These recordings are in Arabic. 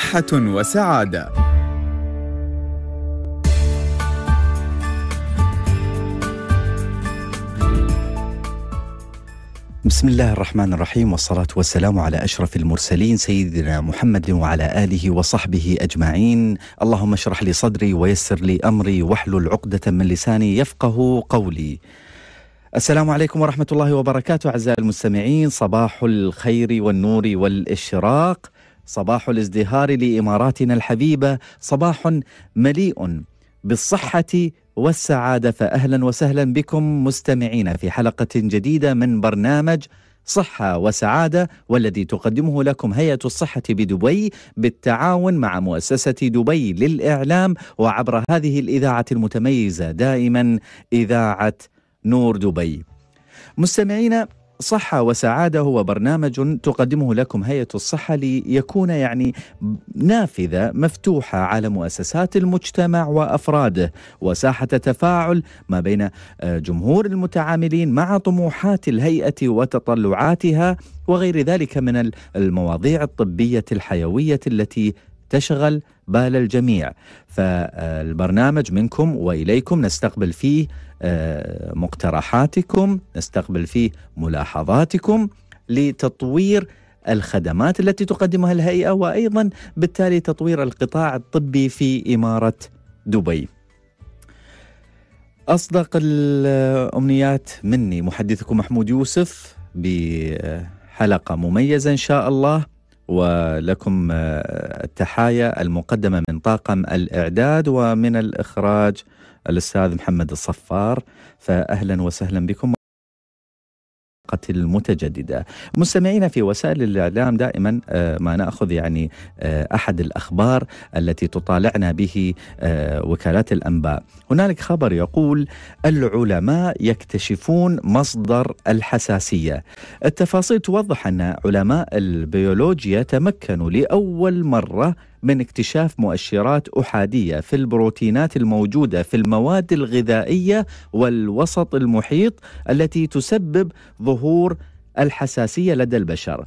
صحة وسعادة بسم الله الرحمن الرحيم والصلاة والسلام على أشرف المرسلين سيدنا محمد وعلى آله وصحبه أجمعين اللهم اشرح لي صدري ويسر لي أمري واحلل عقدة من لساني يفقه قولي السلام عليكم ورحمة الله وبركاته أعزائي المستمعين صباح الخير والنور والإشراق صباح الازدهار لاماراتنا الحبيبه صباح مليء بالصحه والسعاده فاهلا وسهلا بكم مستمعينا في حلقه جديده من برنامج صحة وسعادة والذي تقدمه لكم هيئة الصحة بدبي بالتعاون مع مؤسسة دبي للإعلام وعبر هذه الإذاعة المتميزة دائما إذاعة نور دبي. مستمعينا صحة وسعادة هو برنامج تقدمه لكم هيئة الصحة ليكون يعني نافذة مفتوحة على مؤسسات المجتمع وأفراده وساحة تفاعل ما بين آه، جمهور المتعاملين مع طموحات الهيئة وتطلعاتها وغير ذلك من المواضيع الطبية الحيوية التي تشغل بال الجميع فالبرنامج منكم واليكم نستقبل فيه آه، مقترحاتكم نستقبل فيه ملاحظاتكم لتطوير الخدمات التي تقدمها الهيئه وايضا بالتالي تطوير القطاع الطبي في اماره دبي. اصدق الامنيات مني محدثكم محمود يوسف بحلقه مميزه ان شاء الله. ولكم آه، التحايا المقدمة من طاقم الإعداد ومن الإخراج الأستاذ محمد الصفار فأهلا وسهلا بكم الطاقة المتجددة مستمعينا في وسائل الإعلام دائما آه، ما نأخذ يعني آه، أحد الأخبار التي تطالعنا به آه، وكالات الأنباء هنالك خبر يقول العلماء يكتشفون مصدر الحساسية التفاصيل توضح أن علماء البيولوجيا تمكنوا لأول مرة من اكتشاف مؤشرات احاديه في البروتينات الموجوده في المواد الغذائيه والوسط المحيط التي تسبب ظهور الحساسيه لدى البشر.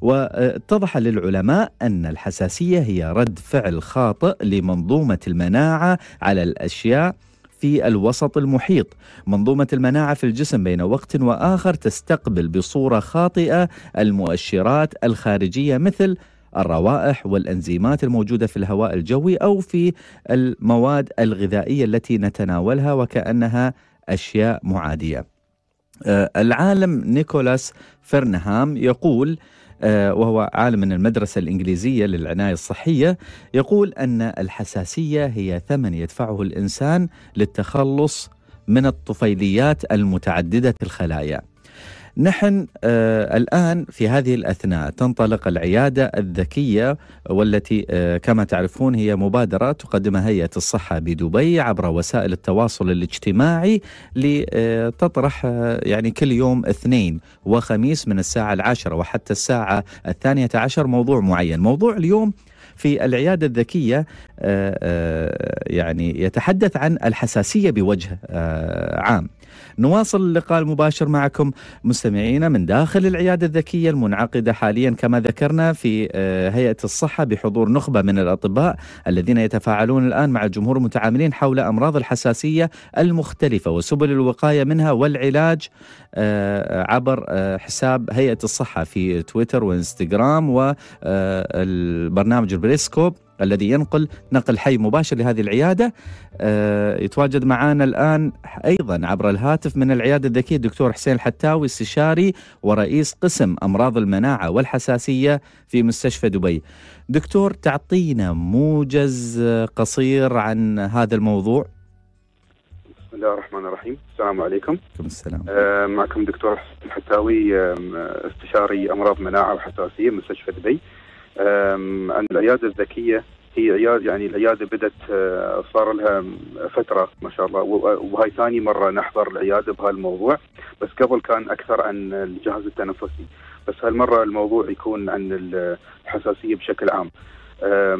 واتضح للعلماء ان الحساسيه هي رد فعل خاطئ لمنظومه المناعه على الاشياء في الوسط المحيط. منظومه المناعه في الجسم بين وقت واخر تستقبل بصوره خاطئه المؤشرات الخارجيه مثل الروائح والانزيمات الموجوده في الهواء الجوي او في المواد الغذائيه التي نتناولها وكانها اشياء معاديه. آه، العالم نيكولاس فرنهام يقول آه، وهو عالم من المدرسة الإنجليزية للعناية الصحية يقول أن الحساسية هي ثمن يدفعه الإنسان للتخلص من الطفيليات المتعددة الخلايا نحن آه، الآن في هذه الأثناء تنطلق العيادة الذكية والتي آه، كما تعرفون هي مبادرة تقدمها هيئة الصحة بدبي عبر وسائل التواصل الاجتماعي لتطرح آه، يعني كل يوم اثنين وخميس من الساعة العاشرة وحتى الساعة الثانية عشر موضوع معين موضوع اليوم في العياده الذكيه يعني يتحدث عن الحساسيه بوجه عام نواصل اللقاء المباشر معكم مستمعينا من داخل العياده الذكيه المنعقده حاليا كما ذكرنا في آه، هيئه الصحه بحضور نخبه من الاطباء الذين يتفاعلون الان مع الجمهور المتعاملين حول امراض الحساسيه المختلفه وسبل الوقايه منها والعلاج آه، عبر آه، حساب هيئه الصحه في تويتر وانستغرام والبرنامج البريسكوب الذي ينقل نقل حي مباشر لهذه العياده آه، يتواجد معنا الان ايضا عبر الهاتف من العياده الذكيه الدكتور حسين الحتاوي استشاري ورئيس قسم امراض المناعه والحساسيه في مستشفى دبي. دكتور تعطينا موجز قصير عن هذا الموضوع. بسم الله الرحمن الرحيم، السلام عليكم. عليكم السلام. آه معكم دكتور حسين الحتاوي آه، استشاري امراض مناعه وحساسيه مستشفى دبي. آه عن العياده الذكيه هي عياده يعني العياده بدات آه، صار لها فتره ما شاء الله وهاي ثاني مره نحضر العياده بهالموضوع بس قبل كان اكثر عن الجهاز التنفسي بس هالمره الموضوع يكون عن الحساسيه بشكل عام.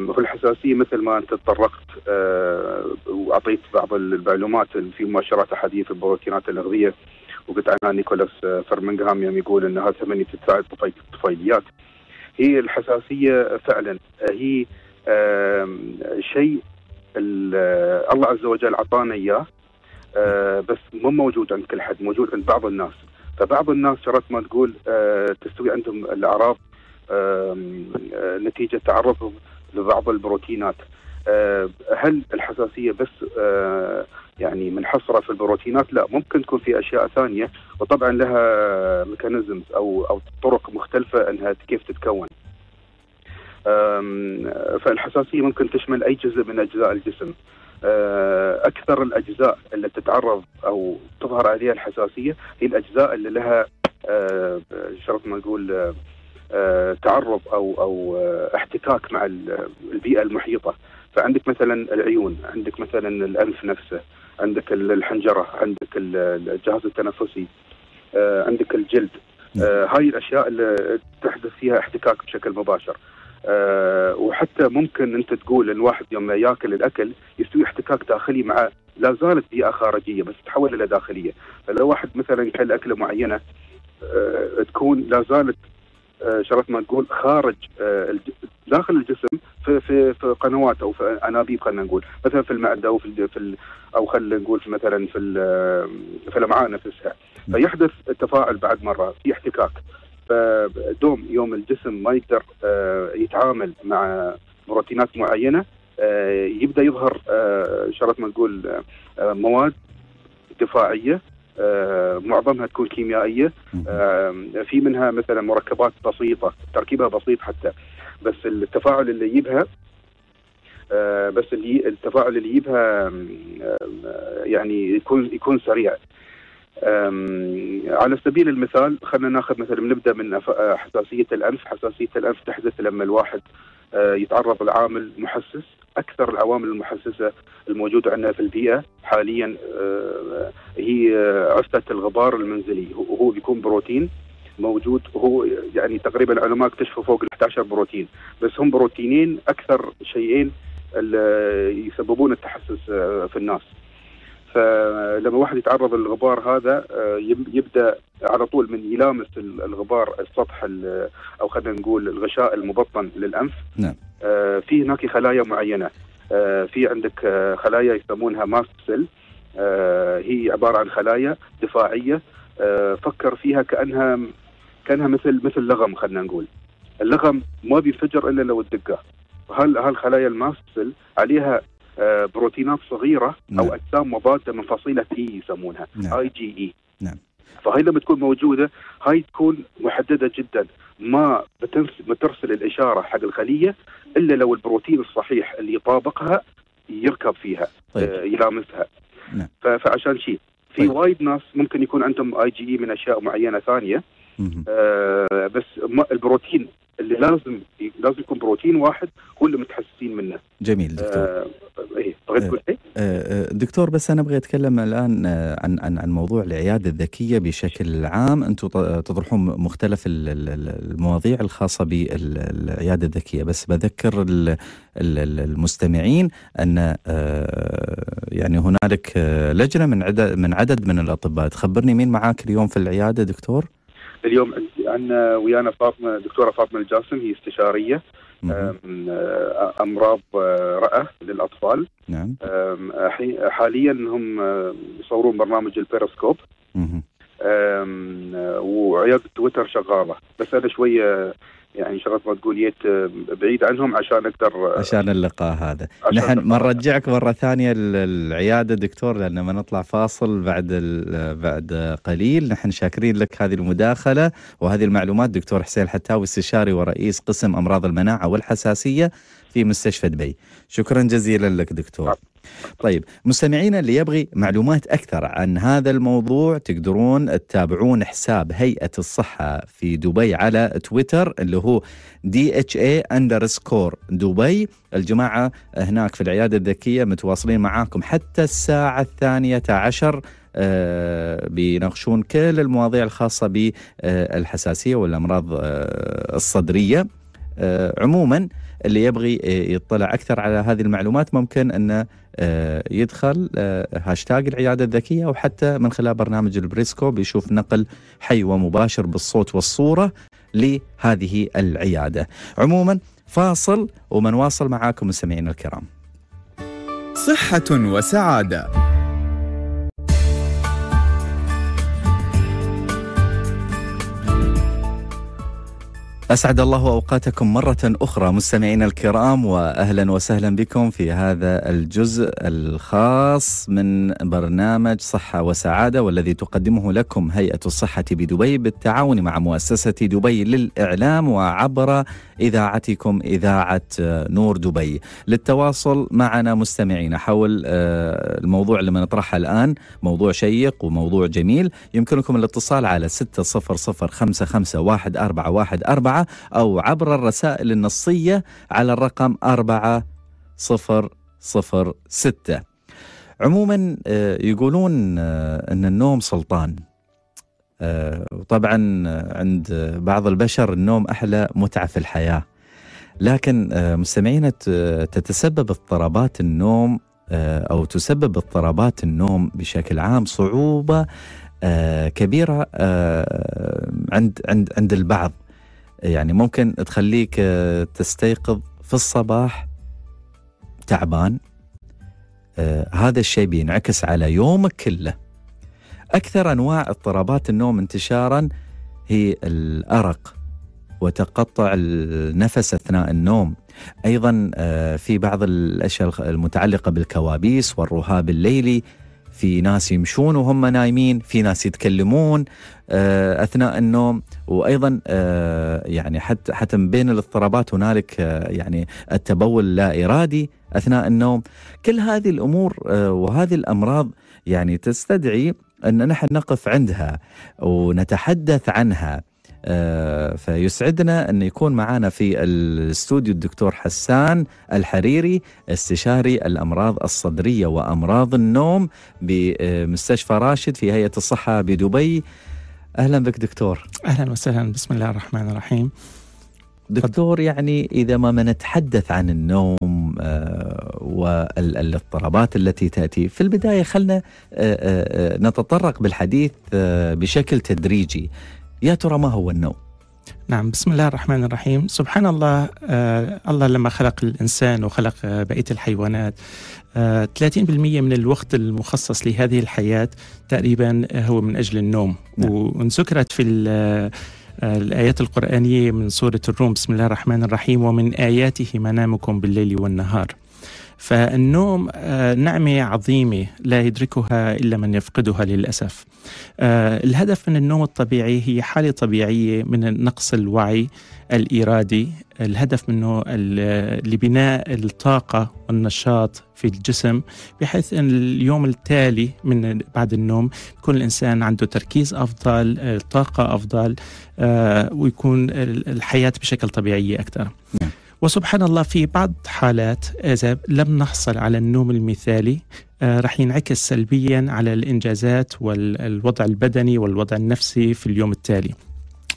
هو الحساسيه مثل ما انت تطرقت آه، واعطيت بعض المعلومات في مؤشرات في البروتينات الاغذيه وقلت عنها نيكولاس آه، فرمنغهام يوم يقول انها ثمانية تساعد طفيليات هي الحساسيه فعلا هي شيء الله عز وجل اعطانا اياه آه، بس مو موجود عند كل حد موجود عند بعض الناس فبعض الناس شرط ما تقول آه، تستوي عندهم الاعراض آه، نتيجه تعرضهم لبعض البروتينات هل الحساسيه بس يعني من حصره في البروتينات لا ممكن تكون في اشياء ثانيه وطبعا لها ميكانيزمز او او طرق مختلفه انها كيف تتكون فالحساسيه ممكن تشمل اي جزء من اجزاء الجسم آه، اكثر الاجزاء اللي تتعرض او تظهر عليها الحساسيه هي الاجزاء اللي لها آه، شرط ما نقول آه، تعرض او او احتكاك مع البيئه المحيطه فعندك مثلا العيون عندك مثلا الانف نفسه عندك الحنجره عندك الجهاز التنفسي آه، عندك الجلد نعم. آه، هاي الاشياء اللي تحدث فيها احتكاك بشكل مباشر آه، وحتى ممكن انت تقول ان الواحد يوم ياكل الاكل يستوي احتكاك داخلي مع لا زالت بيئه خارجيه بس تحول الى داخليه، فلو واحد مثلا كل اكله معينه تكون لا زالت آه، شرف ما تقول خارج آه، داخل الجسم في في في قنوات او في انابيب خلينا نقول مثلا في المعده او في في او خلينا نقول في مثلا في في الامعاء نفسها فيحدث التفاعل بعد مره في احتكاك فدوم يوم الجسم ما يقدر آه، يتعامل مع بروتينات معينه يبدا يظهر شرط ما تقول مواد دفاعيه آه، معظمها تكون كيميائيه آه، في منها مثلا مركبات بسيطه تركيبها بسيط حتى بس التفاعل اللي يجيبها آه، بس اللي التفاعل اللي يجيبها يعني يكون يكون سريع على سبيل المثال خلينا ناخذ مثلا نبدا من حساسيه الانف، حساسيه الانف تحدث لما الواحد يتعرض لعامل محسس اكثر العوامل المحسسه الموجوده عندنا في البيئه حاليا آه، هي عفه الغبار المنزلي وهو بيكون بروتين موجود هو يعني تقريبا العلماء اكتشفوا فوق ال 11 بروتين بس هم بروتينين اكثر شيئين اللي يسببون التحسس آه، في الناس فلما واحد يتعرض للغبار هذا آه، يبدا على طول من يلامس الغبار السطح او خلينا نقول الغشاء المبطن للانف نعم. آه، في هناك خلايا معينه آه، في عندك آه، خلايا يسمونها ماست سيل هي عباره عن خلايا دفاعيه فكر فيها كانها كانها مثل مثل لغم خلينا نقول اللغم ما بينفجر الا لو تدقه هل هالخلايا الماسل عليها بروتينات صغيره نعم. او اجسام مضاده من فصيله تي يسمونها نعم. اي جي اي نعم فهي لما تكون موجوده هاي تكون محدده جدا ما بترسل الاشاره حق الخليه الا لو البروتين الصحيح اللي يطابقها يركب فيها طيب. آه، يلامسها نعم. فعشان شيء في طيب. وايد ناس ممكن يكون عندهم اي جي e من اشياء معينه ثانيه آه بس ما البروتين اللي لازم لازم يكون بروتين واحد هو اللي متحسسين منه جميل دكتور آه, إيه، آه، شيء؟ آه، آه، دكتور بس انا ابغى اتكلم الان عن عن عن موضوع العياده الذكيه بشكل عام انتم تطرحون مختلف المواضيع الخاصه بالعياده الذكيه بس بذكر المستمعين ان يعني هنالك لجنه من عدد من عدد من الاطباء تخبرني مين معاك اليوم في العياده دكتور؟ اليوم عندنا ويانا فاطمه دكتوره فاطمه الجاسم هي استشاريه امراض رئه للاطفال نعم حاليا هم يصورون برنامج البيرسكوب وعياده تويتر شغاله بس انا شويه يعني شغلات ما تقول يت آه، بعيد عنهم عشان اقدر آه، عشان اللقاء هذا نحن ما نرجعك مره ثانيه للعياده دكتور لان ما نطلع فاصل بعد بعد قليل نحن شاكرين لك هذه المداخله وهذه المعلومات دكتور حسين الحتاوي استشاري ورئيس قسم امراض المناعه والحساسيه في مستشفى دبي شكرا جزيلا لك دكتور طيب مستمعينا اللي يبغي معلومات أكثر عن هذا الموضوع تقدرون تتابعون حساب هيئة الصحة في دبي على تويتر اللي هو دي اتش اندرسكور دبي الجماعة هناك في العيادة الذكية متواصلين معاكم حتى الساعة الثانية عشر آه، بيناقشون كل المواضيع الخاصة بالحساسية والأمراض آه، الصدرية آه، عموما اللي يبغي آه، يطلع اكثر على هذه المعلومات ممكن انه آه، يدخل هاشتاج العياده الذكيه وحتى من خلال برنامج البريسكو بيشوف نقل حي ومباشر بالصوت والصوره لهذه العياده. عموما فاصل ومنواصل معاكم مستمعينا الكرام. صحه وسعاده أسعد الله أوقاتكم مرة أخرى مستمعينا الكرام وأهلا وسهلا بكم في هذا الجزء الخاص من برنامج صحة وسعادة والذي تقدمه لكم هيئة الصحة بدبي بالتعاون مع مؤسسة دبي للإعلام وعبر اذاعتكم اذاعه آه، نور دبي للتواصل معنا مستمعينا حول آه، الموضوع اللي بنطرحه الان موضوع شيق وموضوع جميل يمكنكم الاتصال على 600551414 او عبر الرسائل النصيه على الرقم 4006 عموما آه، يقولون ان النوم سلطان آه، وطبعا عند بعض البشر النوم احلى متعه في الحياه لكن آه، مستمعينا تتسبب اضطرابات النوم آه، او تسبب اضطرابات النوم بشكل عام صعوبه كبيره عند عند عند البعض يعني ممكن تخليك تستيقظ في الصباح تعبان هذا الشيء بينعكس على يومك كله أكثر أنواع اضطرابات النوم انتشارا هي الأرق وتقطع النفس أثناء النوم أيضا آه، في بعض الأشياء المتعلقة بالكوابيس والرهاب الليلي في ناس يمشون وهم نايمين في ناس يتكلمون آه، اثناء النوم وايضا آه، يعني حتى حتى من بين الاضطرابات هنالك يعني التبول اللا ارادي اثناء النوم كل هذه الامور وهذه الامراض يعني تستدعي أن نحن نقف عندها ونتحدث عنها آه، فيسعدنا أن يكون معنا في الاستوديو الدكتور حسان الحريري استشاري الأمراض الصدرية وأمراض النوم بمستشفى راشد في هيئة الصحة بدبي أهلا بك دكتور أهلا وسهلا بسم الله الرحمن الرحيم دكتور يعني اذا ما نتحدث عن النوم آه، والاضطرابات التي تاتي في البدايه خلنا آه، آه، نتطرق بالحديث بشكل تدريجي يا ترى ما هو النوم نعم بسم الله الرحمن الرحيم سبحان الله آه الله لما خلق الإنسان وخلق آه بقية الحيوانات آه 30% من الوقت المخصص لهذه الحياة تقريبا هو من أجل النوم نعم. وانذكرت في الآيات القرآنية من سورة الروم بسم الله الرحمن الرحيم ومن آياته منامكم بالليل والنهار فالنوم آه، نعمة عظيمة لا يدركها إلا من يفقدها للأسف آه، الهدف من النوم الطبيعي هي حالة طبيعية من نقص الوعي الإرادي الهدف منه لبناء الطاقة والنشاط في الجسم بحيث أن اليوم التالي من بعد النوم يكون الإنسان عنده تركيز أفضل آه، طاقة أفضل ويكون الحياة بشكل طبيعي أكثر نعم. وسبحان الله في بعض حالات إذا لم نحصل على النوم المثالي آه، رح ينعكس سلبيا على الإنجازات والوضع البدني والوضع النفسي في اليوم التالي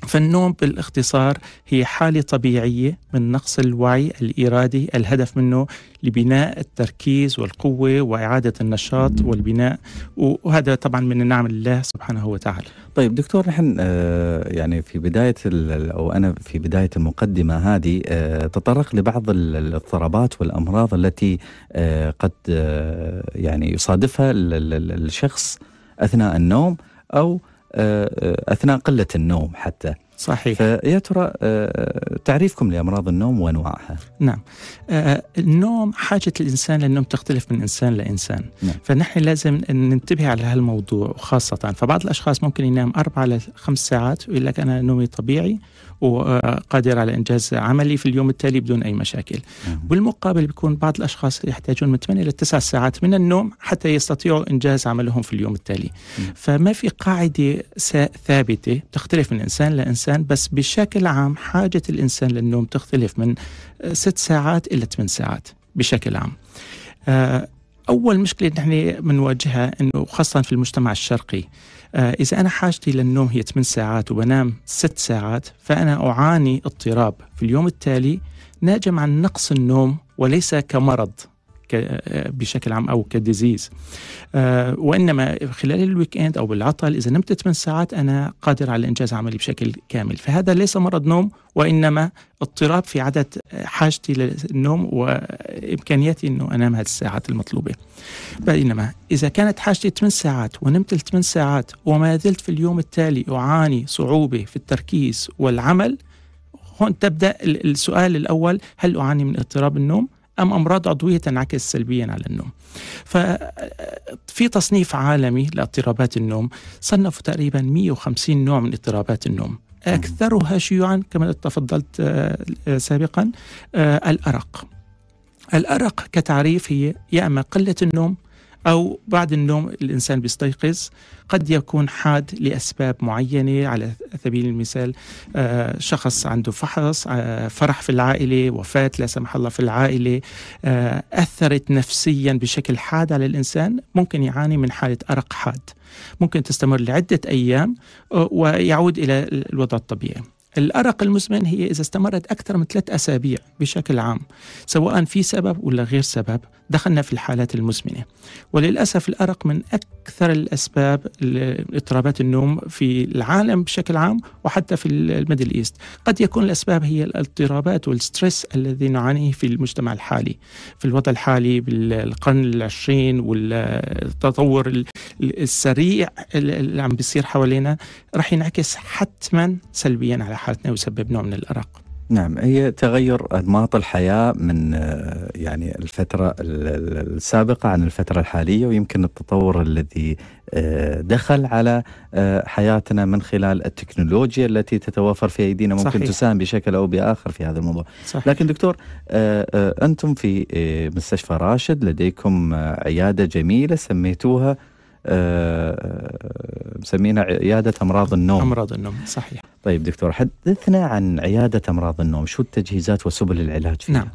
فالنوم بالاختصار هي حالة طبيعية من نقص الوعي الإرادي الهدف منه لبناء التركيز والقوة وإعادة النشاط والبناء وهذا طبعا من النعم الله سبحانه وتعالى طيب دكتور نحن آه، يعني في بداية أو أنا في بداية المقدمة هذه آه، تطرق لبعض الاضطرابات والأمراض التي آه، قد يعني يصادفها الشخص أثناء النوم أو آه، آه، اثناء قله النوم حتى صحيح فيا ترى آه، تعريفكم لامراض النوم وانواعها نعم آه، آه، النوم حاجه الانسان للنوم تختلف من انسان لانسان نعم. فنحن لازم ننتبه على هالموضوع خاصه فبعض الاشخاص ممكن ينام اربع لخمس ساعات ويقول لك انا نومي طبيعي وقادر على انجاز عملي في اليوم التالي بدون اي مشاكل نعم. بالمقابل بيكون بعض الاشخاص يحتاجون من 8 الى 9 ساعات من النوم حتى يستطيعوا انجاز عملهم في اليوم التالي نعم. فما في قاعده ثابته تختلف من انسان لانسان الإنسان بس بشكل عام حاجة الإنسان للنوم تختلف من آه، ست ساعات إلى ثمان ساعات بشكل عام آه، أول مشكلة نحن بنواجهها إنه خاصة في المجتمع الشرقي آه، إذا أنا حاجتي للنوم هي 8 ساعات وبنام 6 ساعات فأنا أعاني اضطراب في اليوم التالي ناجم عن نقص النوم وليس كمرض بشكل عام او كديزيز آه، وانما خلال الويك اند او بالعطل اذا نمت 8 ساعات انا قادر على انجاز عملي بشكل كامل فهذا ليس مرض نوم وانما اضطراب في عدد حاجتي للنوم وامكانياتي انه انام هذه الساعات المطلوبه بينما اذا كانت حاجتي 8 ساعات ونمت 8 ساعات وما زلت في اليوم التالي اعاني صعوبه في التركيز والعمل هون تبدا السؤال الاول هل اعاني من اضطراب النوم أم أمراض عضوية تنعكس سلبيا على النوم ففي تصنيف عالمي لاضطرابات النوم صنفوا تقريبا 150 نوع من اضطرابات النوم أكثرها شيوعا كما تفضلت آه، سابقا آه، الأرق الأرق كتعريف هي يا إما قلة النوم أو بعد النوم الإنسان بيستيقظ قد يكون حاد لأسباب معينة على سبيل المثال آه، شخص عنده فحص آه، فرح في العائلة وفاة لا سمح الله في العائلة آه، أثرت نفسيا بشكل حاد على الإنسان ممكن يعاني من حالة أرق حاد ممكن تستمر لعدة أيام ويعود إلى الوضع الطبيعي الأرق المزمن هي إذا استمرت أكثر من ثلاث أسابيع بشكل عام سواء في سبب ولا غير سبب دخلنا في الحالات المزمنة وللأسف الأرق من أكثر الأسباب لاضطرابات النوم في العالم بشكل عام وحتى في الميدل إيست قد يكون الأسباب هي الاضطرابات والستريس الذي نعانيه في المجتمع الحالي في الوضع الحالي بالقرن العشرين والتطور السريع اللي عم بيصير حوالينا رح ينعكس حتما سلبيا على حالتنا ويسبب نوع من الأرق نعم هي تغير انماط الحياه من آه، يعني الفتره السابقه عن الفتره الحاليه ويمكن التطور الذي آه، دخل على آه، حياتنا من خلال التكنولوجيا التي تتوافر في ايدينا ممكن صحيح. تساهم بشكل او باخر في هذا الموضوع صحيح. لكن دكتور انتم في مستشفى راشد لديكم عياده جميله سميتوها آه، مسمينها عياده امراض النوم امراض النوم صحيح طيب دكتور حدثنا عن عياده امراض النوم شو التجهيزات وسبل العلاج فيها؟ نعم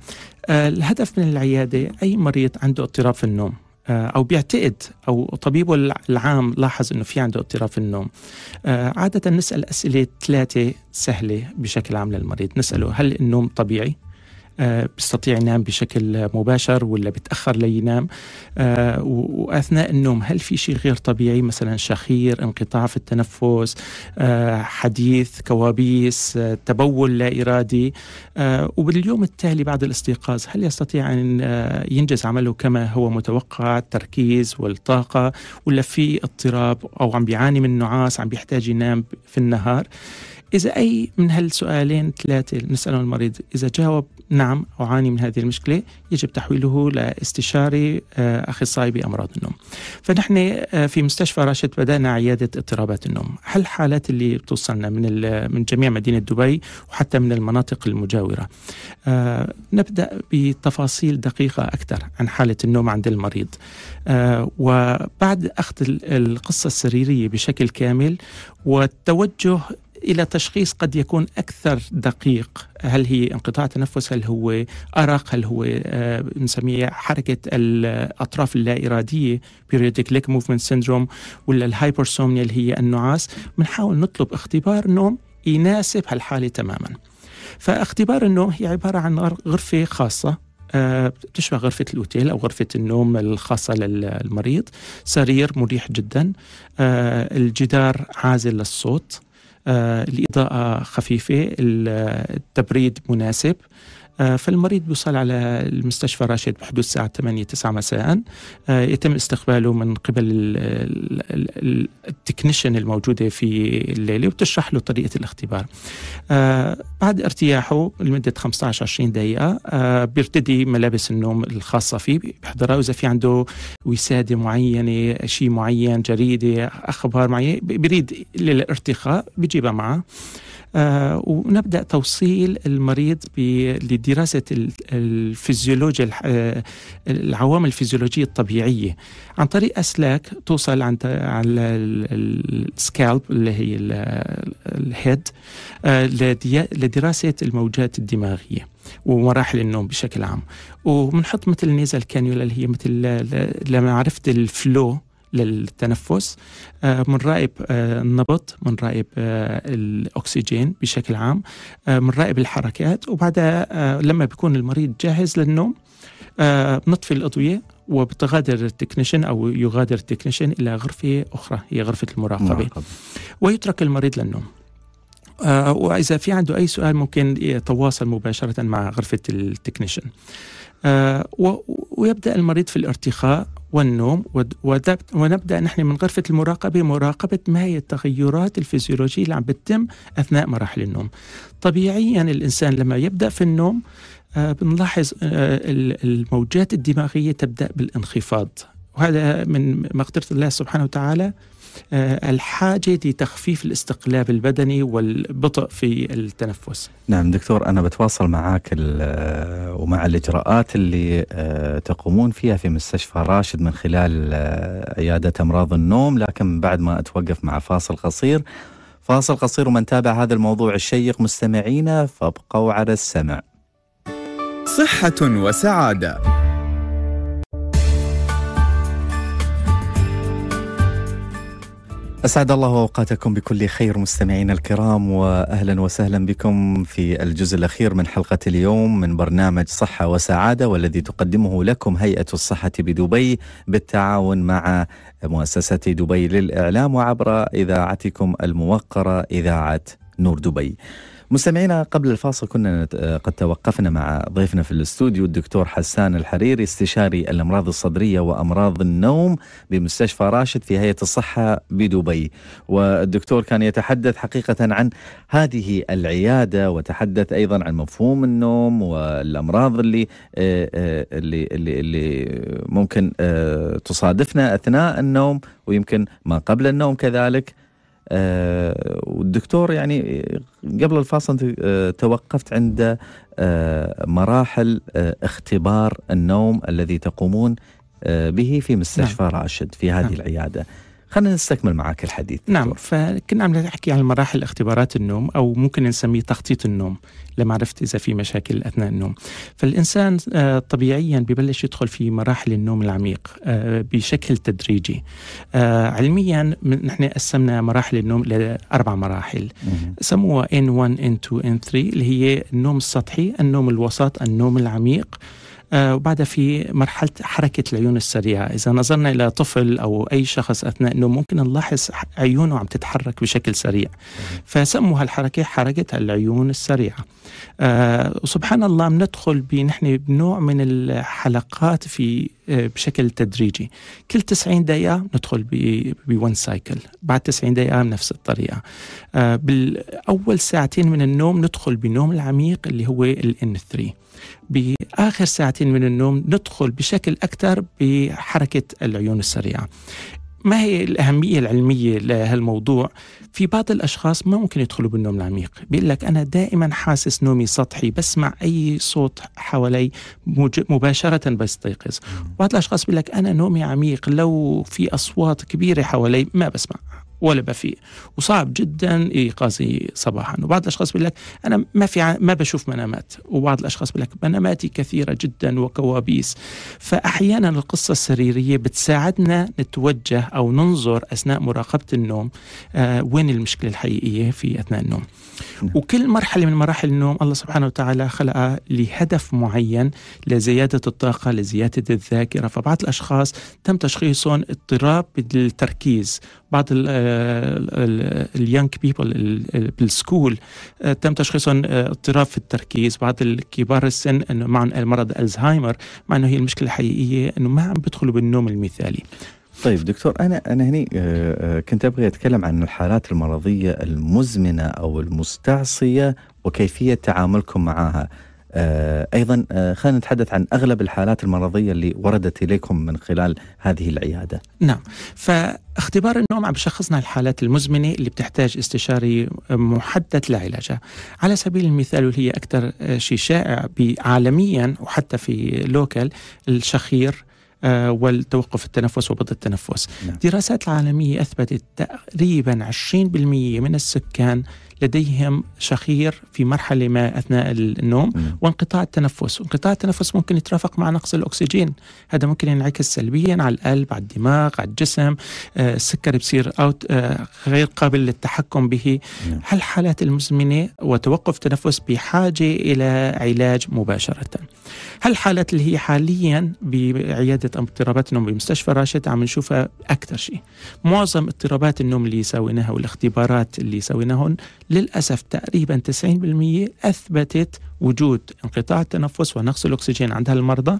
آه، الهدف من العياده اي مريض عنده اضطراب في النوم آه، او بيعتقد او طبيبه العام لاحظ انه في عنده اضطراب في النوم عاده نسال اسئله ثلاثه سهله بشكل عام للمريض نساله هل النوم طبيعي آه، بيستطيع ينام بشكل مباشر ولا بتاخر لينام آه، واثناء النوم هل في شيء غير طبيعي مثلا شخير انقطاع في التنفس آه، حديث كوابيس تبول لا ارادي وباليوم التالي بعد الاستيقاظ هل يستطيع ان ينجز عمله كما هو متوقع التركيز والطاقه ولا في اضطراب او عم بيعاني من نعاس عم بيحتاج ينام في النهار إذا أي من هالسؤالين ثلاثة نسأله بنسألهم المريض إذا جاوب نعم أعاني من هذه المشكلة يجب تحويله لاستشاري آه، أخصائي بأمراض النوم فنحن آه، في مستشفى راشد بدأنا عيادة اضطرابات النوم هل حالات اللي بتوصلنا من من جميع مدينة دبي وحتى من المناطق المجاورة آه، نبدأ بتفاصيل دقيقة أكثر عن حالة النوم عند المريض وبعد أخذ القصة السريرية بشكل كامل والتوجه الى تشخيص قد يكون اكثر دقيق هل هي انقطاع تنفس هل هو ارق هل هو آه، نسميه حركه الاطراف اللا اراديه بيريوديك ليك موفمنت سيندروم ولا الهايبرسومنيا اللي هي النعاس بنحاول نطلب اختبار نوم يناسب هالحاله تماما فاختبار النوم هي عباره عن غرفه خاصه آه، تشبه غرفة الأوتيل أو غرفة النوم الخاصة للمريض سرير مريح جدا آه، الجدار عازل للصوت الإضاءة آه، خفيفة التبريد مناسب آه، فالمريض بيوصل على المستشفى راشد بحدود الساعة 8 9 مساء آه، يتم استقباله من قبل التكنيشن الموجودة في الليلة وتشرح له طريقة الاختبار آه، بعد ارتياحه لمدة 15 20 دقيقة بيرتدي ملابس النوم الخاصة فيه بيحضرها وإذا في عنده وسادة معينة شيء معين جريدة أخبار معينة بيريد للارتخاء بيجيبها معه آه، ونبدا توصيل المريض لدراسه الفيزيولوجيا آه، العوامل الفيزيولوجيه الطبيعيه عن طريق اسلاك توصل عن على السكالب اللي هي الهيد آه، لدراسه الموجات الدماغيه ومراحل النوم بشكل عام وبنحط مثل نيزل كانيولا اللي هي مثل لمعرفه الفلو للتنفس بنراقب آه، آه، النبض بنراقب آه، الأكسجين بشكل عام بنراقب الحركات وبعدها لما بيكون المريض جاهز للنوم بنطفي الأضوية وبتغادر التكنيشن او يغادر التكنيشن الى غرفه اخرى هي غرفه المراقبه ويترك المريض للنوم واذا في عنده اي سؤال ممكن يتواصل مباشره مع غرفه التكنيشن ويبدا المريض في الارتخاء والنوم ونبدا نحن من غرفه المراقبه مراقبه ما هي التغيرات الفسيولوجيه اللي عم بتتم اثناء مراحل النوم. طبيعيا الانسان لما يبدا في النوم آه، بنلاحظ آه، الموجات الدماغيه تبدا بالانخفاض وهذا من مقدره الله سبحانه وتعالى آه، الحاجة لتخفيف الاستقلاب البدني والبطء في التنفس نعم دكتور أنا بتواصل معك آه، ومع الإجراءات اللي آه، تقومون فيها في مستشفى راشد من خلال عيادة أمراض النوم لكن بعد ما أتوقف مع فاصل قصير فاصل قصير ومن تابع هذا الموضوع الشيق مستمعينا فابقوا على السمع صحة وسعادة أسعد الله أوقاتكم بكل خير مستمعينا الكرام وأهلا وسهلا بكم في الجزء الأخير من حلقة اليوم من برنامج صحة وسعادة والذي تقدمه لكم هيئة الصحة بدبي بالتعاون مع مؤسسة دبي للإعلام وعبر إذاعتكم الموقرة إذاعة نور دبي. مستمعينا قبل الفاصل كنا آه، قد توقفنا مع ضيفنا في الاستوديو الدكتور حسان الحريري استشاري الامراض الصدريه وامراض النوم بمستشفى راشد في هيئه الصحه بدبي والدكتور كان يتحدث حقيقه عن هذه العياده وتحدث ايضا عن مفهوم النوم والامراض اللي آه، آه، اللي اللي, اللي ممكن تصادفنا اثناء النوم ويمكن ما قبل النوم كذلك آه، والدكتور يعني قبل الفاصل آه، توقفت عند آه، مراحل اختبار النوم الذي تقومون به في مستشفى نعم. راشد في هذه نعم. العياده خلينا نستكمل معك الحديث نعم دكتور. فكنا عم نحكي عن مراحل اختبارات النوم او ممكن نسميه تخطيط النوم لمعرفه اذا في مشاكل اثناء النوم فالانسان آه، طبيعيا ببلش يدخل في مراحل النوم العميق آه، بشكل تدريجي آه، علميا نحن قسمنا مراحل النوم لاربع مراحل سموها N1 N2 N3 اللي هي النوم السطحي النوم الوسط النوم العميق آه، وبعدها في مرحلة حركة العيون السريعة إذا نظرنا إلى طفل أو أي شخص أثناء النوم ممكن نلاحظ عيونه عم تتحرك بشكل سريع فسموا هالحركة حركة العيون السريعة آه، وسبحان الله بندخل بنحن بنوع من الحلقات في آه، بشكل تدريجي كل 90 دقيقة ندخل بون سايكل بعد 90 دقيقة بنفس الطريقة بالأول ساعتين من النوم ندخل بنوم العميق اللي هو ال N3 باخر ساعتين من النوم ندخل بشكل اكثر بحركه العيون السريعه. ما هي الأهمية العلمية لهالموضوع؟ في بعض الأشخاص ما ممكن يدخلوا بالنوم العميق بيقول لك أنا دائما حاسس نومي سطحي بسمع أي صوت حوالي مباشرة بستيقظ بعض الأشخاص بيقول لك أنا نومي عميق لو في أصوات كبيرة حوالي ما بسمعها ولا بفيق وصعب جدا ايقاظي صباحا وبعض الاشخاص بيقول لك انا ما في ما بشوف منامات وبعض الاشخاص بيقول لك مناماتي كثيره جدا وكوابيس فاحيانا القصه السريريه بتساعدنا نتوجه او ننظر اثناء مراقبه النوم آه وين المشكله الحقيقيه في اثناء النوم نعم. وكل مرحله من مراحل النوم الله سبحانه وتعالى خلقها لهدف معين لزياده الطاقه لزياده الذاكره فبعض الاشخاص تم تشخيصهم اضطراب بالتركيز بعض اليانج بيبل بالسكول آه، تم تشخيصهم آه، اضطراب في التركيز بعض الكبار السن انه معهم مرض الزهايمر مع انه هي المشكله الحقيقيه انه ما عم بيدخلوا بالنوم المثالي طيب دكتور انا انا هني آه، كنت ابغى اتكلم عن الحالات المرضيه المزمنه او المستعصيه وكيفيه تعاملكم معها آه، أيضا آه، خلينا نتحدث عن أغلب الحالات المرضية اللي وردت إليكم من خلال هذه العيادة نعم فاختبار النوم عم بشخصنا الحالات المزمنة اللي بتحتاج استشاري محدد لعلاجها على سبيل المثال واللي هي أكثر شيء شائع عالميا وحتى في لوكال الشخير آه، والتوقف التنفس وبطء التنفس نعم. دراسات العالمية أثبتت تقريبا 20% من السكان لديهم شخير في مرحله ما اثناء النوم وانقطاع التنفس، انقطاع التنفس ممكن يترافق مع نقص الاكسجين، هذا ممكن ينعكس سلبيا على القلب، على الدماغ، على الجسم، آه السكر بصير اوت آه غير قابل للتحكم به، نعم. هالحالات المزمنه وتوقف تنفس بحاجه الى علاج مباشره. هالحالات اللي هي حاليا بعياده اضطرابات النوم بمستشفى راشد عم نشوفها اكثر شيء. معظم اضطرابات النوم اللي سويناها والاختبارات اللي سويناهم للأسف تقريبا 90% أثبتت وجود انقطاع التنفس ونقص الأكسجين عند هالمرضى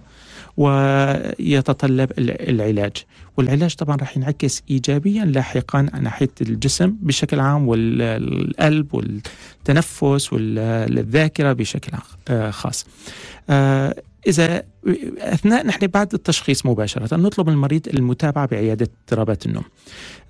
ويتطلب العلاج والعلاج طبعا راح ينعكس إيجابيا لاحقا على ناحية الجسم بشكل عام والقلب والتنفس والذاكرة بشكل آه، خاص آه، إذا أثناء نحن بعد التشخيص مباشرة نطلب من المريض المتابعة بعيادة اضطرابات النوم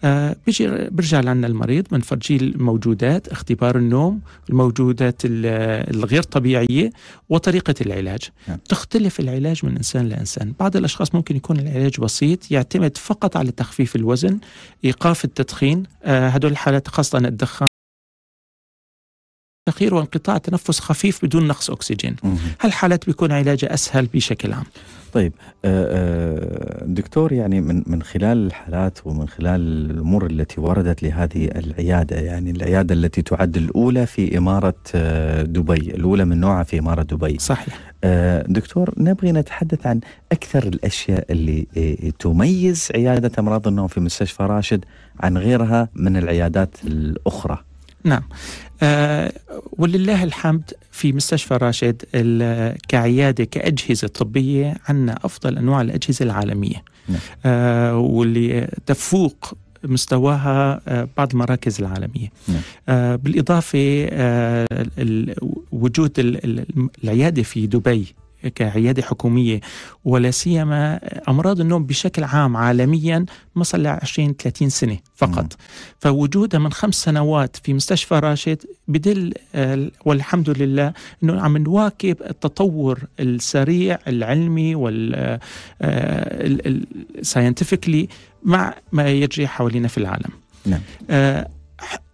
آه بيجي برجع لنا المريض بنفرجيه الموجودات اختبار النوم الموجودات الغير طبيعية وطريقة العلاج يعني. تختلف العلاج من إنسان لإنسان بعض الأشخاص ممكن يكون العلاج بسيط يعتمد فقط على تخفيف الوزن إيقاف التدخين آه هدول الحالات خاصة الدخان تغيير وانقطاع تنفس خفيف بدون نقص أكسجين هالحالات بيكون علاجها أسهل بشكل عام طيب آه، آه، دكتور يعني من من خلال الحالات ومن خلال الامور التي وردت لهذه العياده يعني العياده التي تعد الاولى في اماره آه، دبي، الاولى من نوعها في اماره دبي. صحيح. دكتور نبغي نتحدث عن اكثر الاشياء اللي تميز عياده امراض النوم في مستشفى راشد عن غيرها من العيادات الاخرى. نعم آه ولله الحمد في مستشفى راشد كعيادة كأجهزة طبية عندنا أفضل أنواع الأجهزة العالمية نعم. آه واللي تفوق مستواها آه، بعض المراكز العالميه. نعم. آه، بالاضافه آه، وجود العياده في دبي كعيادة حكومية ولا سيما أمراض النوم بشكل عام عالميا ما صار لها 20 30 سنة فقط مم. فوجودها من خمس سنوات في مستشفى راشد بدل والحمد لله أنه عم نواكب التطور السريع العلمي والساينتفكلي آه، مع ما يجري حوالينا في العالم نعم. آه،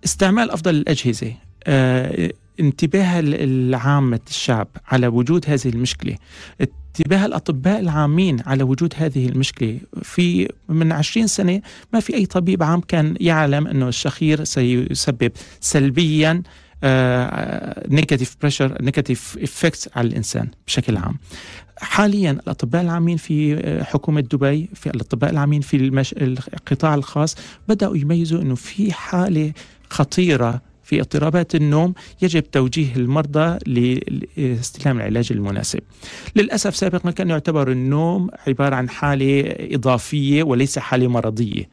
استعمال أفضل الأجهزة آه، انتباه العامة الشعب على وجود هذه المشكلة انتباه الأطباء العامين على وجود هذه المشكلة في من عشرين سنة ما في أي طبيب عام كان يعلم أنه الشخير سيسبب سلبياً نيجاتيف بريشر نيجاتيف افكتس على الانسان بشكل عام حاليا الاطباء العامين في آه، حكومه دبي في الاطباء العامين في المش... القطاع الخاص بداوا يميزوا انه في حاله خطيره في اضطرابات النوم يجب توجيه المرضى لاستلام العلاج المناسب للأسف سابقا كان يعتبر النوم عبارة عن حالة إضافية وليس حالة مرضية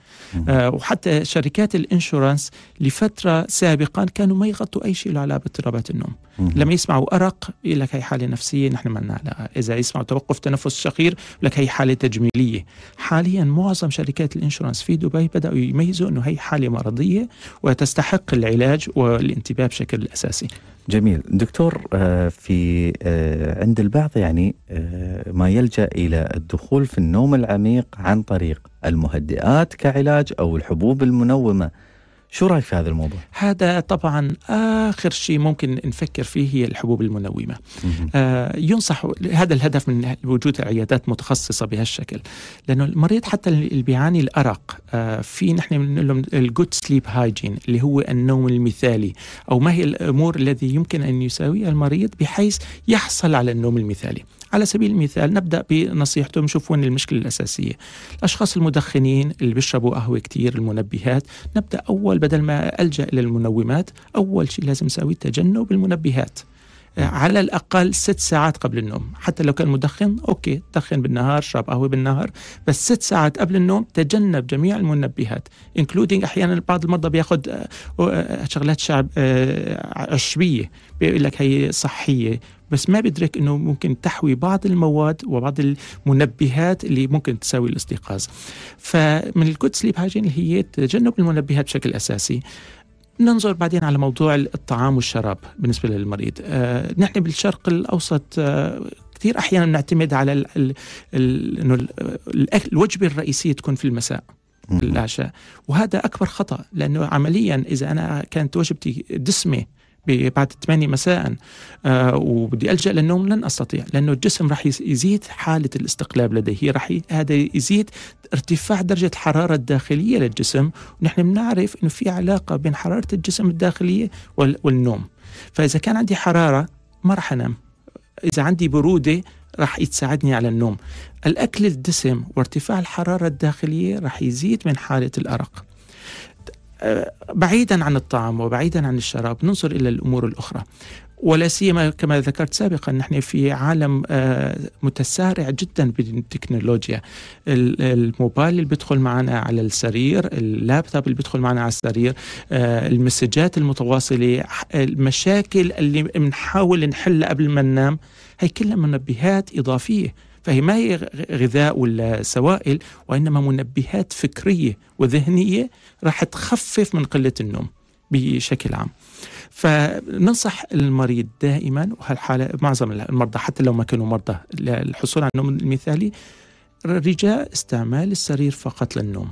آه وحتى شركات الإنشورانس لفترة سابقا كانوا ما يغطوا أي شيء له علاقة باضطرابات النوم مم. لما يسمعوا أرق يقول لك هي حالة نفسية نحن ما لها إذا يسمعوا توقف تنفس شقير لك هي حالة تجميلية حاليا معظم شركات الإنشورانس في دبي بدأوا يميزوا أنه هي حالة مرضية وتستحق العلاج و والانتباه الانتباه بشكل اساسي. جميل دكتور آه، في آه، عند البعض يعني آه، ما يلجا الى الدخول في النوم العميق عن طريق المهدئات كعلاج او الحبوب المنومه شو رايك في هذا الموضوع؟ هذا طبعا اخر شيء ممكن نفكر فيه هي الحبوب المنومه. آه ينصح هذا الهدف من وجود عيادات متخصصه بهالشكل لانه المريض حتى اللي بيعاني الارق آه في نحن بنقول لهم الجود سليب هايجين اللي هو النوم المثالي او ما هي الامور الذي يمكن ان يساويها المريض بحيث يحصل على النوم المثالي. على سبيل المثال نبدا بنصيحتهم شوف وين المشكله الاساسيه الاشخاص المدخنين اللي بيشربوا قهوه كثير المنبهات نبدا اول بدل ما الجا الى المنومات اول شيء لازم نسوي تجنب المنبهات آه، على الاقل ست ساعات قبل النوم حتى لو كان مدخن اوكي دخن بالنهار شرب قهوه بالنهار بس ست ساعات قبل النوم تجنب جميع المنبهات انكلودينج احيانا بعض المرضى بياخذ آه، آه، شغلات شعب عشبيه بيقول لك هي صحيه بس ما بيدرك انه ممكن تحوي بعض المواد وبعض المنبهات اللي ممكن تساوي الاستيقاظ فمن الكود سليب هاجين هي تجنب المنبهات بشكل اساسي ننظر بعدين على موضوع الطعام والشراب بالنسبة للمريض آه، نحن بالشرق الأوسط آه، كثير أحيانا نعتمد على الـ الـ الـ الـ الـ الوجبة الرئيسية تكون في المساء العشاء وهذا أكبر خطأ لأنه عمليا إذا أنا كانت وجبتي دسمة بعد 8 مساء آه، وبدي ألجأ للنوم لن أستطيع لأنه الجسم راح يزيد حالة الاستقلاب لديه راح هذا يزيد ارتفاع درجة الحرارة الداخلية للجسم ونحن بنعرف أنه في علاقة بين حرارة الجسم الداخلية والنوم فإذا كان عندي حرارة ما راح أنام إذا عندي برودة راح تساعدني على النوم الأكل الدسم وارتفاع الحرارة الداخلية راح يزيد من حالة الأرق بعيدا عن الطعام وبعيدا عن الشراب ننظر الى الامور الاخرى ولا سيما كما ذكرت سابقا نحن في عالم آه، متسارع جدا بالتكنولوجيا الموبايل اللي بيدخل معنا على السرير اللابتوب اللي بيدخل معنا على السرير آه، المسجات المتواصله المشاكل اللي بنحاول نحلها قبل ما ننام هي كلها منبهات اضافيه فهي ما هي غذاء ولا سوائل وإنما منبهات فكرية وذهنية راح تخفف من قلة النوم بشكل عام فننصح المريض دائما وهالحالة معظم المرضى حتى لو ما كانوا مرضى للحصول على النوم المثالي رجاء استعمال السرير فقط للنوم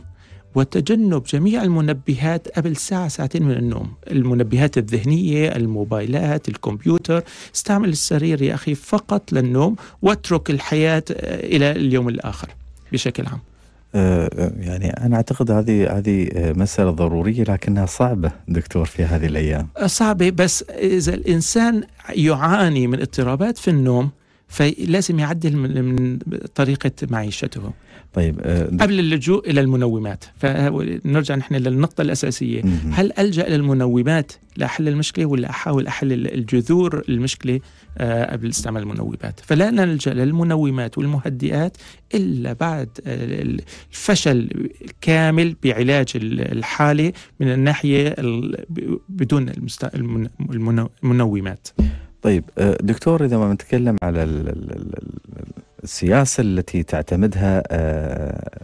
وتجنب جميع المنبهات قبل ساعة ساعتين من النوم المنبهات الذهنية الموبايلات الكمبيوتر استعمل السرير يا أخي فقط للنوم واترك الحياة آه، إلى اليوم الآخر بشكل عام آه، آه، يعني انا اعتقد هذه هذه مساله ضروريه لكنها صعبه دكتور في هذه الايام. صعبه بس اذا الانسان يعاني من اضطرابات في النوم فلازم يعدل من طريقة معيشته طيب أه قبل اللجوء إلى المنومات فنرجع نحن للنقطة الأساسية مم. هل ألجأ للمنومات لأحل المشكلة ولا أحاول أحل الجذور المشكلة آه، قبل استعمال المنومات فلا نلجأ للمنومات والمهدئات إلا بعد آه، الفشل كامل بعلاج الحالة من الناحية بدون المنومات طيب آه، دكتور إذا ما بنتكلم على السياسة التي تعتمدها آه،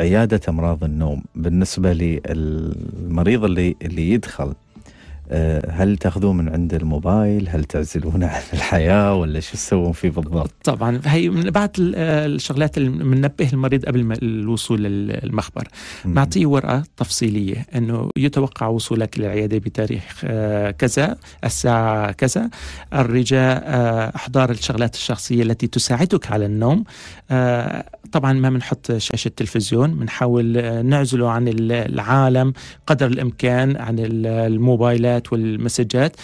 عيادة أمراض النوم بالنسبة للمريض اللي اللي يدخل آه، هل تاخذون من عند الموبايل هل تعزلونه عن الحياة ولا شو تسوون فيه بالضبط طبعا هي من بعض آه، الشغلات اللي بننبه المريض قبل الوصول للمخبر نعطيه ورقة تفصيلية أنه يتوقع وصولك للعيادة بتاريخ آه، كذا الساعة كذا الرجاء أحضار الشغلات الشخصية التي تساعدك على النوم طبعا ما بنحط شاشة تلفزيون بنحاول نعزله عن العالم قدر الإمكان عن الموبايلات الرسائل والمسجات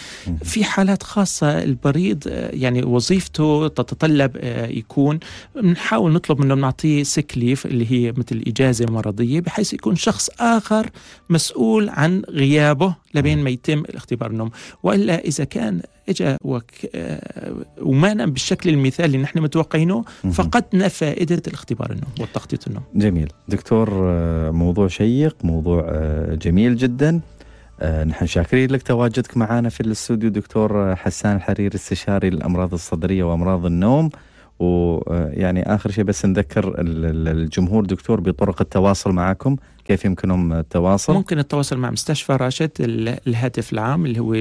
في حالات خاصة البريد آه، يعني وظيفته تتطلب آه، يكون نحاول نطلب منه نعطيه سكليف اللي هي مثل إجازة مرضية بحيث يكون شخص آخر مسؤول عن غيابه لبين ما يتم الاختبار النوم وإلا إذا كان اجى وك... وما آه، نام بالشكل المثالي اللي نحن متوقعينه فقدنا فائده الاختبار النوم والتخطيط النوم. جميل، دكتور موضوع شيق، موضوع جميل جدا. آه، نحن شاكرين لك تواجدك معنا في الاستوديو دكتور حسان الحرير استشاري للامراض الصدريه وامراض النوم ويعني آه، اخر شيء بس نذكر الجمهور دكتور بطرق التواصل معكم كيف يمكنهم التواصل؟ ممكن التواصل مع مستشفى راشد الهاتف العام اللي هو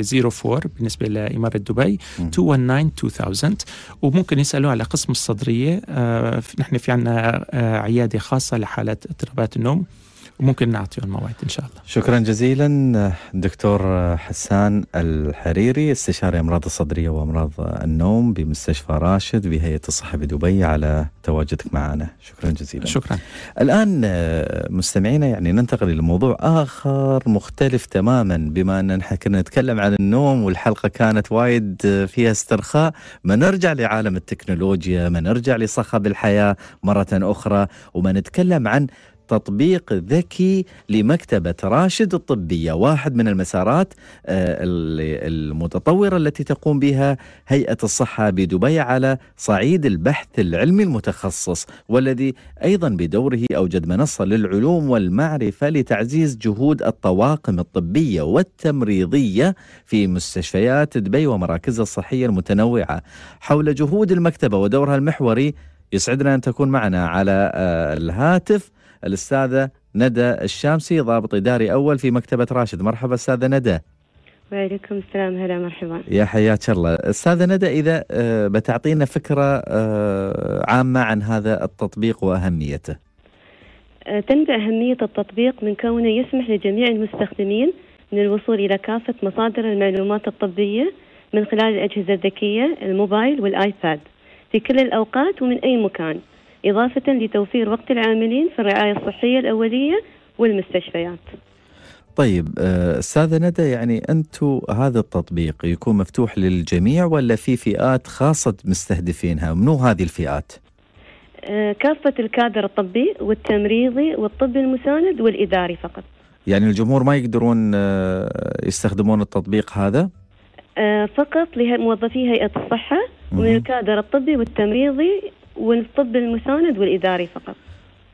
04 بالنسبه لاماره دبي 219 2000 وممكن يسالوا على قسم الصدريه آه، نحن في عندنا عياده خاصه لحالات اضطرابات النوم وممكن نعطيه الموعد إن شاء الله شكرا جزيلا دكتور حسان الحريري استشاري أمراض الصدرية وأمراض النوم بمستشفى راشد بهيئة الصحة بدبي على تواجدك معنا شكرا جزيلا شكرا الآن مستمعينا يعني ننتقل لموضوع آخر مختلف تماما بما أن نحن كنا نتكلم عن النوم والحلقة كانت وايد فيها استرخاء ما نرجع لعالم التكنولوجيا ما نرجع لصخب الحياة مرة أخرى وما نتكلم عن تطبيق ذكي لمكتبة راشد الطبية واحد من المسارات آه، المتطورة التي تقوم بها هيئة الصحة بدبي على صعيد البحث العلمي المتخصص والذي أيضا بدوره أوجد منصة للعلوم والمعرفة لتعزيز جهود الطواقم الطبية والتمريضية في مستشفيات دبي ومراكزها الصحية المتنوعة حول جهود المكتبة ودورها المحوري يسعدنا أن تكون معنا على آه، الهاتف الاستاذه ندى الشامسي ضابط اداري اول في مكتبه راشد مرحبا استاذه ندى وعليكم السلام هلا مرحبا يا حياك الله استاذه ندى اذا آه، بتعطينا فكره آه، عامه عن هذا التطبيق واهميته آه، تنبع اهميه التطبيق من كونه يسمح لجميع المستخدمين من الوصول الى كافه مصادر المعلومات الطبيه من خلال الاجهزه الذكيه الموبايل والايباد في كل الاوقات ومن اي مكان إضافة لتوفير وقت العاملين في الرعاية الصحية الأولية والمستشفيات طيب آه، استاذه ندى يعني انتم هذا التطبيق يكون مفتوح للجميع ولا في فئات خاصه مستهدفينها؟ منو هذه الفئات؟ آه، كافه الكادر الطبي والتمريضي والطب المساند والاداري فقط. يعني الجمهور ما يقدرون آه، يستخدمون التطبيق هذا؟ فقط لموظفي هيئه الصحه ومن الكادر الطبي والتمريضي والطب المساند والإداري فقط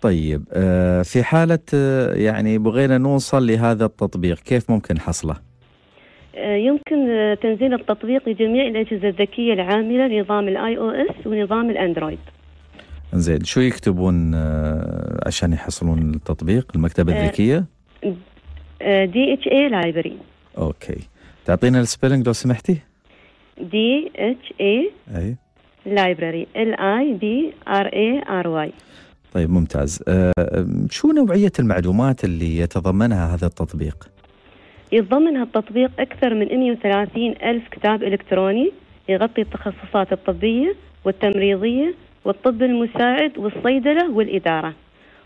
طيب آه، في حالة آه، يعني بغينا نوصل لهذا التطبيق كيف ممكن حصله؟ آه، يمكن تنزيل التطبيق لجميع الأجهزة الذكية العاملة لنظام الآي أو إس ونظام الأندرويد زين شو يكتبون عشان يحصلون التطبيق المكتبة الذكية؟ دي اتش اي لايبرري اوكي تعطينا السبيلنج لو سمحتي؟ دي اتش اي اي لايبراري ال اي بي ار اي ار واي طيب ممتاز آه،, أه شو نوعية المعلومات اللي يتضمنها هذا التطبيق؟ يتضمن هالتطبيق أكثر من 130 ألف كتاب إلكتروني يغطي التخصصات الطبية والتمريضية والطب المساعد والصيدلة والإدارة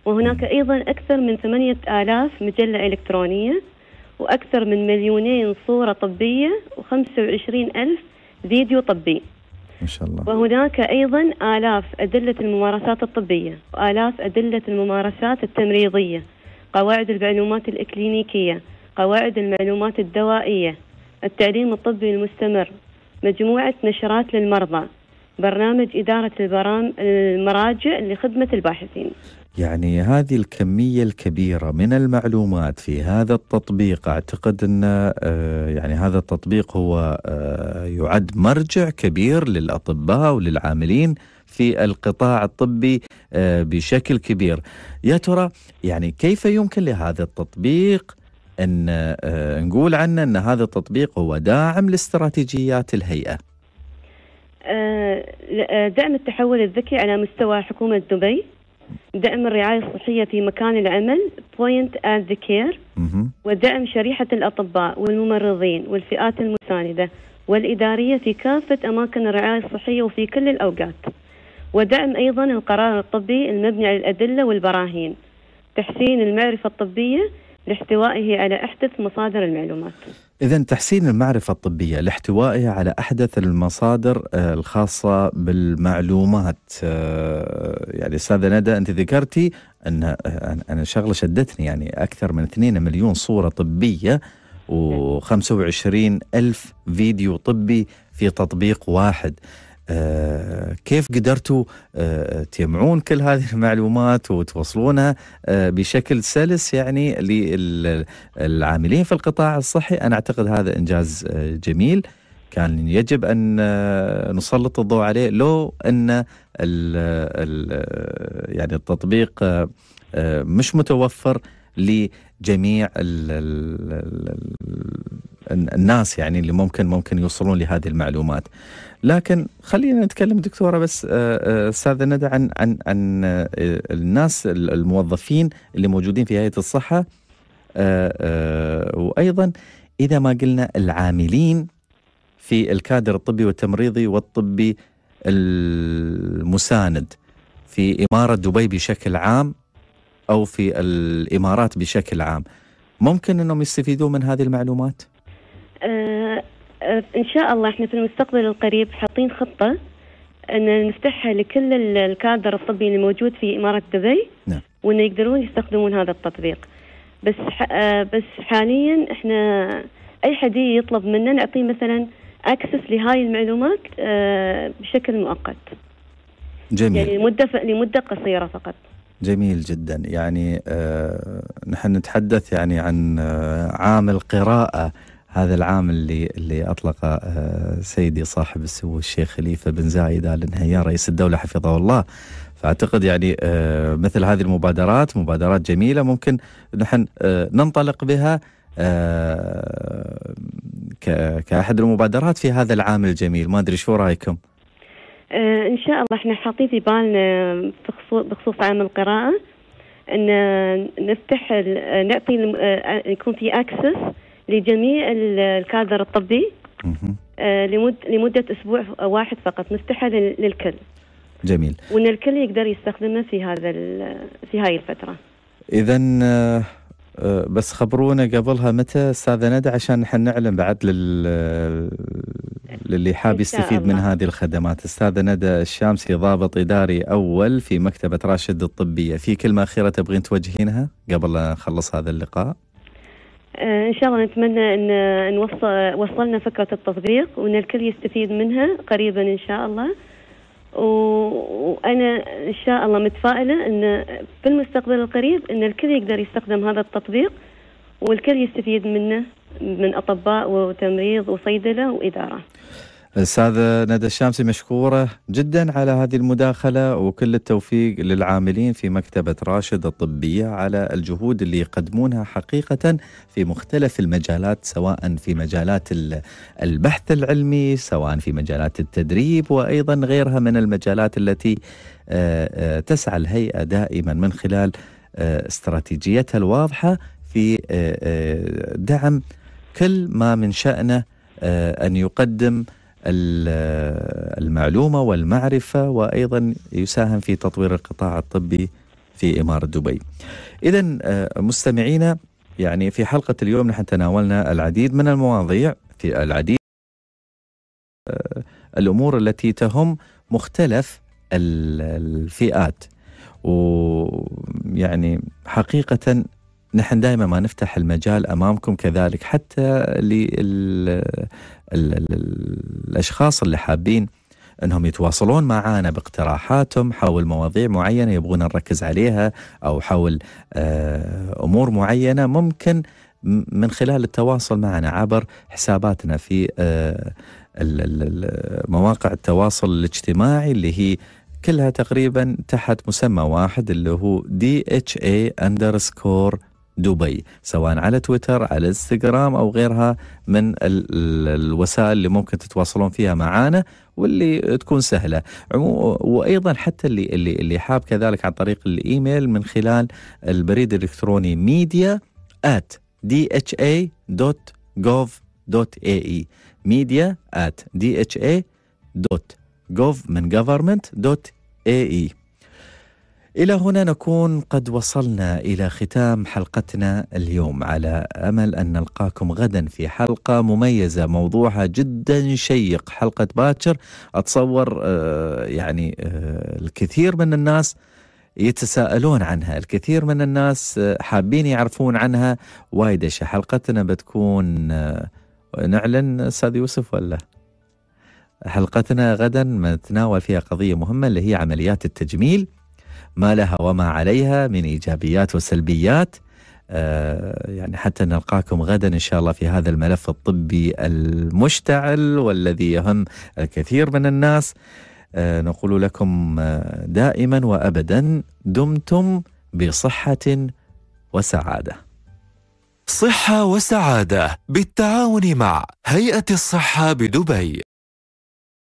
وهناك أيضا أكثر من 8000 مجلة إلكترونية وأكثر من مليونين صورة طبية و25 ألف فيديو طبي ما شاء الله وهناك أيضا آلاف أدلة الممارسات الطبية وآلاف أدلة الممارسات التمريضية قواعد المعلومات الإكلينيكية قواعد المعلومات الدوائية التعليم الطبي المستمر مجموعة نشرات للمرضى برنامج إدارة المراجع لخدمة الباحثين يعني هذه الكمية الكبيرة من المعلومات في هذا التطبيق أعتقد أن آه، يعني هذا التطبيق هو آه، يعد مرجع كبير للأطباء وللعاملين في القطاع الطبي آه، بشكل كبير يا ترى يعني كيف يمكن لهذا التطبيق أن نقول عنه أن هذا التطبيق هو داعم لاستراتيجيات الهيئة دعم التحول الذكي على مستوى حكومة دبي دعم الرعاية الصحية في مكان العمل بوينت اند كير ودعم شريحة الأطباء والممرضين والفئات المساندة والإدارية في كافة أماكن الرعاية الصحية وفي كل الأوقات ودعم أيضا القرار الطبي المبني على الأدلة والبراهين تحسين المعرفة الطبية لاحتوائه على احدث مصادر المعلومات. اذا تحسين المعرفه الطبيه لاحتوائها على احدث المصادر آه، الخاصه بالمعلومات آه، يعني استاذه ندى انت ذكرتي ان انا شغله شدتني يعني اكثر من 2 مليون صوره طبيه و25 ألف فيديو طبي في تطبيق واحد آه، كيف قدرتوا آه، تجمعون كل هذه المعلومات وتوصلونها آه، بشكل سلس يعني للعاملين في القطاع الصحي أنا أعتقد هذا إنجاز جميل كان يجب ان نسلط الضوء عليه لو ان الـ الـ يعني التطبيق مش متوفر لجميع الـ الـ الناس يعني اللي ممكن ممكن يوصلون لهذه المعلومات. لكن خلينا نتكلم دكتوره بس آه، آه، استاذه ندى عن عن عن آه، الناس الموظفين اللي موجودين في هيئه الصحه وايضا اذا ما قلنا العاملين في الكادر الطبي والتمريضي والطبي المساند في اماره دبي بشكل عام او في الامارات بشكل عام ممكن انهم يستفيدون من هذه المعلومات؟ آه، ان شاء الله احنا في المستقبل القريب حاطين خطه ان نفتحها لكل الكادر الطبي اللي موجود في اماره دبي نعم وانه يقدرون يستخدمون هذا التطبيق بس آه، بس حاليا احنا اي حد يطلب منا نعطيه مثلا اكسس لهاي المعلومات آه، بشكل مؤقت جميل يعني لمده لمده قصيره فقط جميل جدا يعني آه نحن نتحدث يعني عن آه عامل قراءه هذا العام اللي اللي اطلق آه، سيدي صاحب السمو الشيخ خليفه بن زايد ال نهيان رئيس الدوله حفظه الله فاعتقد يعني آه، مثل هذه المبادرات مبادرات جميله ممكن نحن آه، ننطلق بها كاحد المبادرات في هذا العام الجميل ما ادري شو رايكم ان شاء الله احنا حاطين في بالنا بخصوص عام القراءه ان نفتح نعطي يكون في اكسس لجميع الكادر الطبي آه، لمدة أسبوع واحد فقط نفتحها للكل جميل وأن الكل يقدر يستخدمه في هذا في هاي الفترة إذا آه، آه، بس خبرونا قبلها متى استاذه ندى عشان نحن نعلم بعد للي حاب يستفيد من هذه الخدمات استاذه ندى الشامسي ضابط اداري اول في مكتبه راشد الطبيه في كلمه اخيره تبغين توجهينها قبل نخلص هذا اللقاء آه، ان شاء الله نتمنى ان نوصل وصلنا فكره التطبيق وان الكل يستفيد منها قريبا ان شاء الله وانا ان شاء الله متفائله ان في المستقبل القريب ان الكل يقدر يستخدم هذا التطبيق والكل يستفيد منه من اطباء وتمريض وصيدله واداره. الأستاذة ندى الشامسي مشكورة جدا على هذه المداخلة وكل التوفيق للعاملين في مكتبة راشد الطبية على الجهود اللي يقدمونها حقيقة في مختلف المجالات سواء في مجالات البحث العلمي سواء في مجالات التدريب وأيضا غيرها من المجالات التي آه، آه، تسعى الهيئة دائما من خلال آه، استراتيجيتها الواضحة في دعم كل ما من شأنه أن يقدم المعلومة والمعرفة وأيضا يساهم في تطوير القطاع الطبي في إمارة دبي إذا آه، مستمعينا يعني في حلقة اليوم نحن تناولنا العديد من المواضيع في العديد آه، الأمور التي تهم مختلف الفئات ويعني حقيقة نحن دائما ما نفتح المجال امامكم كذلك حتى للاشخاص اللي حابين انهم يتواصلون معنا باقتراحاتهم حول مواضيع معينه يبغون نركز عليها او حول آه، امور معينه ممكن من خلال التواصل معنا عبر حساباتنا في آه، مواقع التواصل الاجتماعي اللي هي كلها تقريبا تحت مسمى واحد اللي هو دي اتش اي اندرسكور دبي سواء على تويتر على انستغرام او غيرها من الوسائل اللي ممكن تتواصلون فيها معانا واللي تكون سهله وايضا حتى اللي اللي اللي حاب كذلك عن طريق الايميل من خلال البريد الالكتروني ميديا at dha.gov.ae media at dha.gov e. من government.ae الى هنا نكون قد وصلنا الى ختام حلقتنا اليوم على امل ان نلقاكم غدا في حلقه مميزه موضوعها جدا شيق حلقه باكر اتصور آه، يعني آه، الكثير من الناس يتساءلون عنها الكثير من الناس آه، حابين يعرفون عنها وايد اشياء حلقتنا بتكون نعلن استاذ يوسف ولا حلقتنا غدا نتناول فيها قضيه مهمه اللي هي عمليات التجميل ما لها وما عليها من إيجابيات وسلبيات آه، يعني حتى نلقاكم غدا ان شاء الله في هذا الملف الطبي المشتعل والذي يهم الكثير من الناس آه، نقول لكم آه، دائما وابدا دمتم بصحه وسعاده. صحه وسعاده بالتعاون مع هيئه الصحه بدبي